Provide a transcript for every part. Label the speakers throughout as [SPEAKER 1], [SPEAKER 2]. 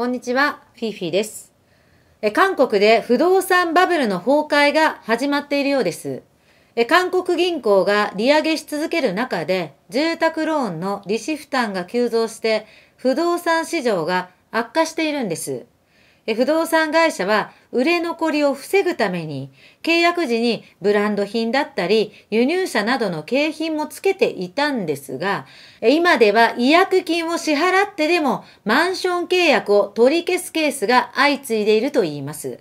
[SPEAKER 1] こんにちは、フィーフィーです。え韓国で不動産バブルの崩壊が始まっているようです。え韓国銀行が利上げし続ける中で、住宅ローンの利子負担が急増して、不動産市場が悪化しているんです。不動産会社は売れ残りを防ぐために契約時にブランド品だったり輸入車などの景品もつけていたんですが今では違約金を支払ってでもマンション契約を取り消すケースが相次いでいるといいます。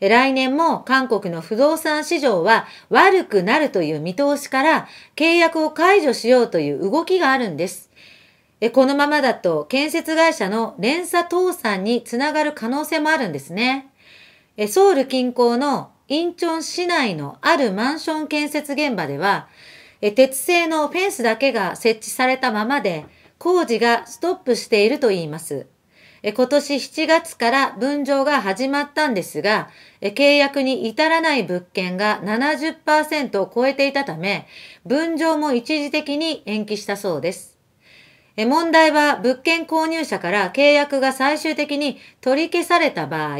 [SPEAKER 1] 来年も韓国の不動産市場は悪くなるという見通しから契約を解除しようという動きがあるんです。えこのままだと建設会社の連鎖倒産につながる可能性もあるんですね。えソウル近郊のインチョン市内のあるマンション建設現場では、え鉄製のフェンスだけが設置されたままで工事がストップしているといいます。え今年7月から分譲が始まったんですが、え契約に至らない物件が70%を超えていたため、分譲も一時的に延期したそうです。問題は物件購入者から契約が最終的に取り消された場合、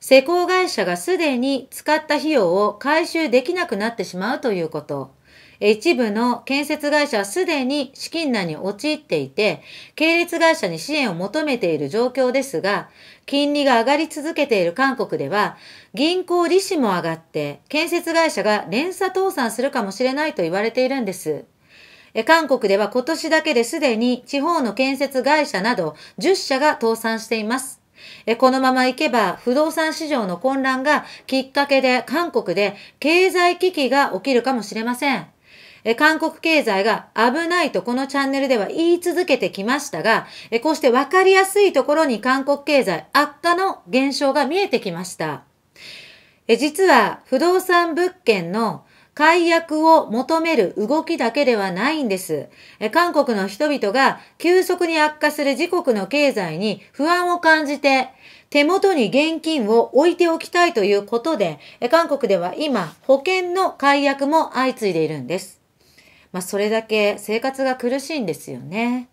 [SPEAKER 1] 施工会社がすでに使った費用を回収できなくなってしまうということ。一部の建設会社はすでに資金難に陥っていて、系列会社に支援を求めている状況ですが、金利が上がり続けている韓国では、銀行利子も上がって、建設会社が連鎖倒産するかもしれないと言われているんです。韓国では今年だけですでに地方の建設会社など10社が倒産しています。このままいけば不動産市場の混乱がきっかけで韓国で経済危機が起きるかもしれません。韓国経済が危ないとこのチャンネルでは言い続けてきましたが、こうしてわかりやすいところに韓国経済悪化の現象が見えてきました。実は不動産物件の解約を求める動きだけではないんです。韓国の人々が急速に悪化する自国の経済に不安を感じて、手元に現金を置いておきたいということで、韓国では今、保険の解約も相次いでいるんです。まあ、それだけ生活が苦しいんですよね。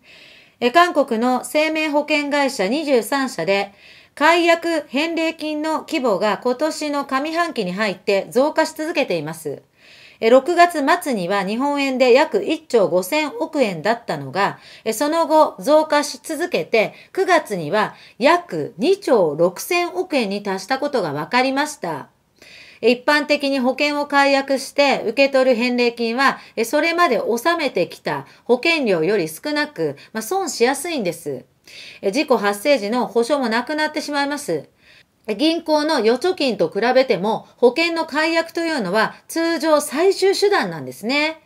[SPEAKER 1] 韓国の生命保険会社23社で、解約返礼金の規模が今年の上半期に入って増加し続けています。6月末には日本円で約1兆5000億円だったのが、その後増加し続けて、9月には約2兆6000億円に達したことが分かりました。一般的に保険を解約して受け取る返礼金は、それまで納めてきた保険料より少なく、まあ、損しやすいんです。事故発生時の保証もなくなってしまいます。銀行の預貯金と比べても保険の解約というのは通常最終手段なんですね。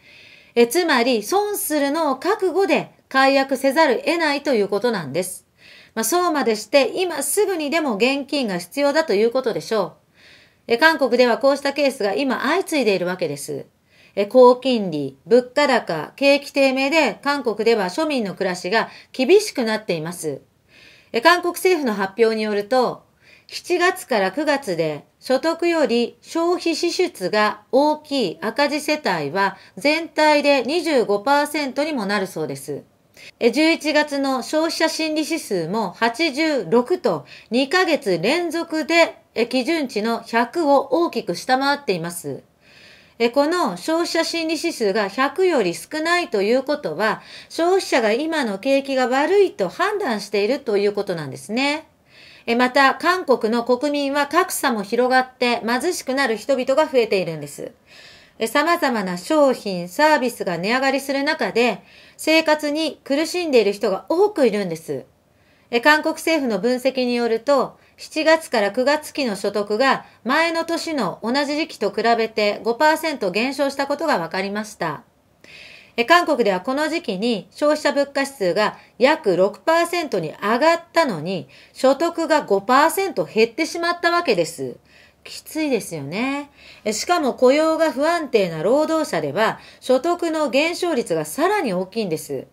[SPEAKER 1] えつまり損するのを覚悟で解約せざる得ないということなんです。まあ、そうまでして今すぐにでも現金が必要だということでしょう。え韓国ではこうしたケースが今相次いでいるわけです。え高金利、物価高、景気低迷で韓国では庶民の暮らしが厳しくなっています。え韓国政府の発表によると、7月から9月で所得より消費支出が大きい赤字世帯は全体で25%にもなるそうです。11月の消費者心理指数も86と2ヶ月連続で基準値の100を大きく下回っています。この消費者心理指数が100より少ないということは、消費者が今の景気が悪いと判断しているということなんですね。また、韓国の国民は格差も広がって貧しくなる人々が増えているんです。様々な商品、サービスが値上がりする中で、生活に苦しんでいる人が多くいるんです。韓国政府の分析によると、7月から9月期の所得が前の年の同じ時期と比べて5%減少したことが分かりました。韓国ではこの時期に消費者物価指数が約6%に上がったのに、所得が5%減ってしまったわけです。きついですよね。しかも雇用が不安定な労働者では、所得の減少率がさらに大きいんです。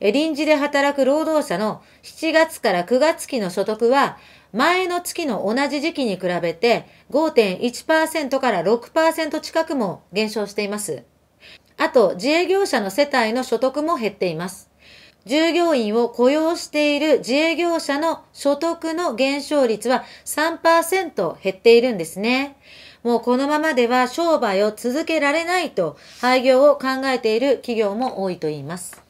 [SPEAKER 1] 臨時で働く労働者の7月から9月期の所得は、前の月の同じ時期に比べて5.1%から6%近くも減少しています。あと、自営業者の世帯の所得も減っています。従業員を雇用している自営業者の所得の減少率は3%減っているんですね。もうこのままでは商売を続けられないと廃業を考えている企業も多いと言います。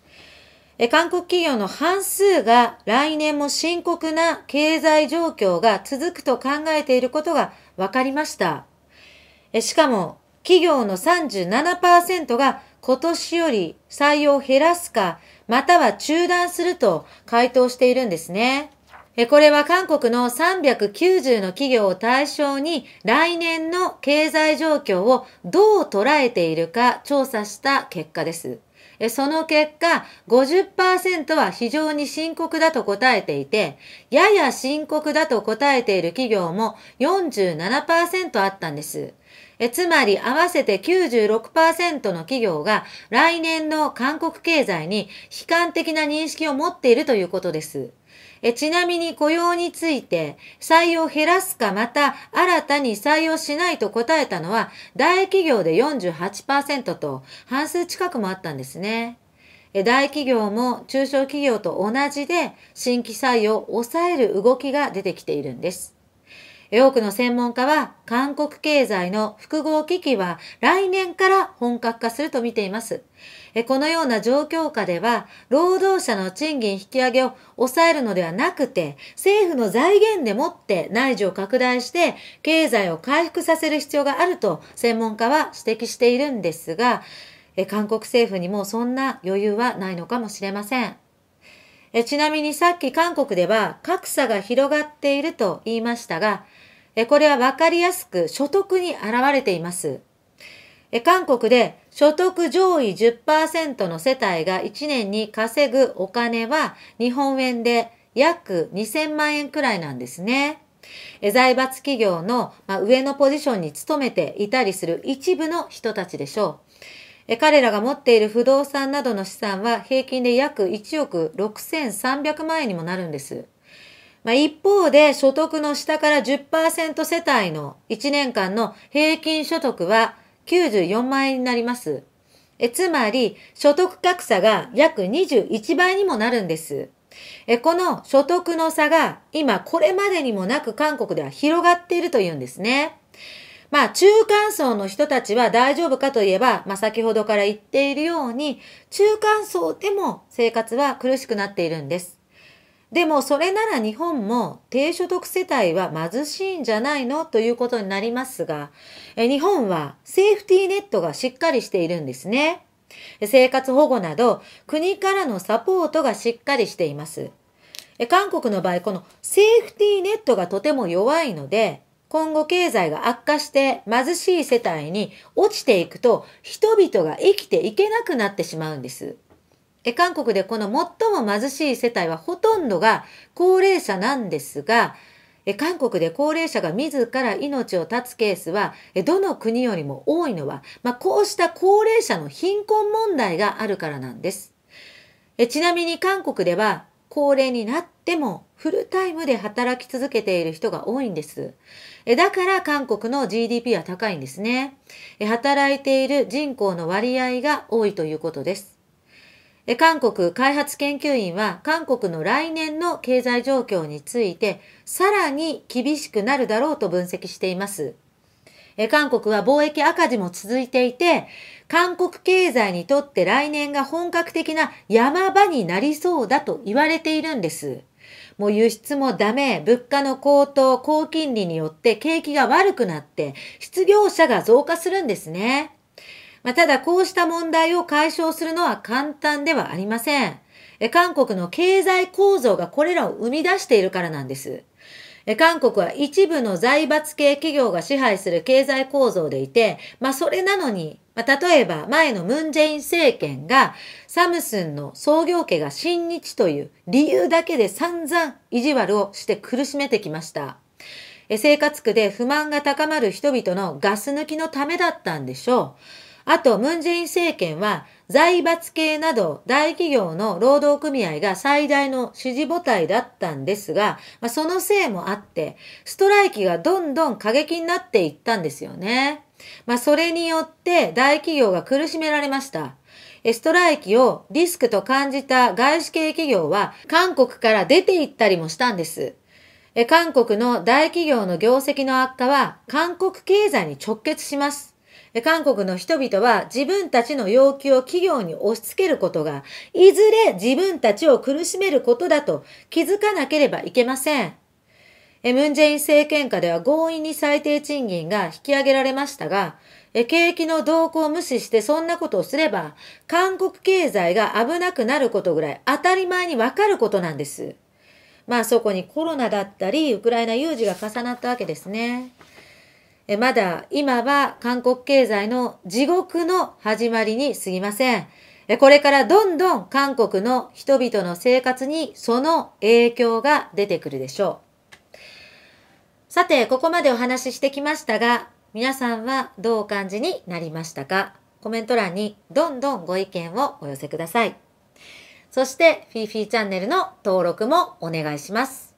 [SPEAKER 1] 韓国企業の半数が来年も深刻な経済状況が続くと考えていることが分かりました。しかも企業の37%が今年より採用を減らすか、または中断すると回答しているんですね。これは韓国の390の企業を対象に来年の経済状況をどう捉えているか調査した結果です。その結果、50%は非常に深刻だと答えていて、やや深刻だと答えている企業も47%あったんです。えつまり合わせて96%の企業が来年の韓国経済に悲観的な認識を持っているということです。えちなみに雇用について採用減らすかまた新たに採用しないと答えたのは大企業で48%と半数近くもあったんですね。大企業も中小企業と同じで新規採用を抑える動きが出てきているんです。多くの専門家は韓国経済の複合危機は来年から本格化すると見ています。このような状況下では、労働者の賃金引き上げを抑えるのではなくて、政府の財源でもって内需を拡大して、経済を回復させる必要があると専門家は指摘しているんですが、韓国政府にもそんな余裕はないのかもしれません。ちなみにさっき韓国では格差が広がっていると言いましたが、これはわかりやすく所得に表れています。韓国で所得上位10%の世帯が1年に稼ぐお金は日本円で約2000万円くらいなんですね。財閥企業の上のポジションに勤めていたりする一部の人たちでしょう。彼らが持っている不動産などの資産は平均で約1億6300万円にもなるんです。まあ、一方で所得の下から10%世帯の1年間の平均所得は94万円になります。えつまり、所得格差が約21倍にもなるんです。えこの所得の差が今これまでにもなく韓国では広がっているというんですね。まあ中間層の人たちは大丈夫かといえば、まあ先ほどから言っているように、中間層でも生活は苦しくなっているんです。でもそれなら日本も低所得世帯は貧しいんじゃないのということになりますが、日本はセーフティーネットがしっかりしているんですね。生活保護など国からのサポートがしっかりしています。韓国の場合、このセーフティーネットがとても弱いので、今後経済が悪化して貧しい世帯に落ちていくと人々が生きていけなくなってしまうんです。え韓国でこの最も貧しい世帯はほとんどが高齢者なんですが、え韓国で高齢者が自ら命を絶つケースは、えどの国よりも多いのは、まあ、こうした高齢者の貧困問題があるからなんです。えちなみに韓国では、高齢になってもフルタイムで働き続けている人が多いんです。だから韓国の GDP は高いんですね。働いている人口の割合が多いということです。韓国開発研究院は韓国の来年の経済状況についてさらに厳しくなるだろうと分析しています。韓国は貿易赤字も続いていて、韓国経済にとって来年が本格的な山場になりそうだと言われているんです。もう輸出もダメ、物価の高騰、高金利によって景気が悪くなって、失業者が増加するんですね。まあ、ただ、こうした問題を解消するのは簡単ではありません。韓国の経済構造がこれらを生み出しているからなんです。韓国は一部の財閥系企業が支配する経済構造でいて、まあそれなのに、まあ、例えば前のムンジェイン政権がサムスンの創業家が親日という理由だけで散々意地悪をして苦しめてきました。生活苦で不満が高まる人々のガス抜きのためだったんでしょう。あと、ムンジェイン政権は、財閥系など大企業の労働組合が最大の支持母体だったんですが、まあ、そのせいもあって、ストライキがどんどん過激になっていったんですよね。まあ、それによって大企業が苦しめられました。ストライキをリスクと感じた外資系企業は韓国から出て行ったりもしたんです。韓国の大企業の業績の悪化は韓国経済に直結します。韓国の人々は自分たちの要求を企業に押し付けることが、いずれ自分たちを苦しめることだと気づかなければいけません。ムンジェイン政権下では強引に最低賃金が引き上げられましたが、景気の動向を無視してそんなことをすれば、韓国経済が危なくなることぐらい当たり前にわかることなんです。まあそこにコロナだったり、ウクライナ有事が重なったわけですね。えまだ今は韓国経済の地獄の始まりに過ぎません。これからどんどん韓国の人々の生活にその影響が出てくるでしょう。さて、ここまでお話ししてきましたが、皆さんはどうお感じになりましたかコメント欄にどんどんご意見をお寄せください。そして、フィーフィーチャンネルの登録もお願いします。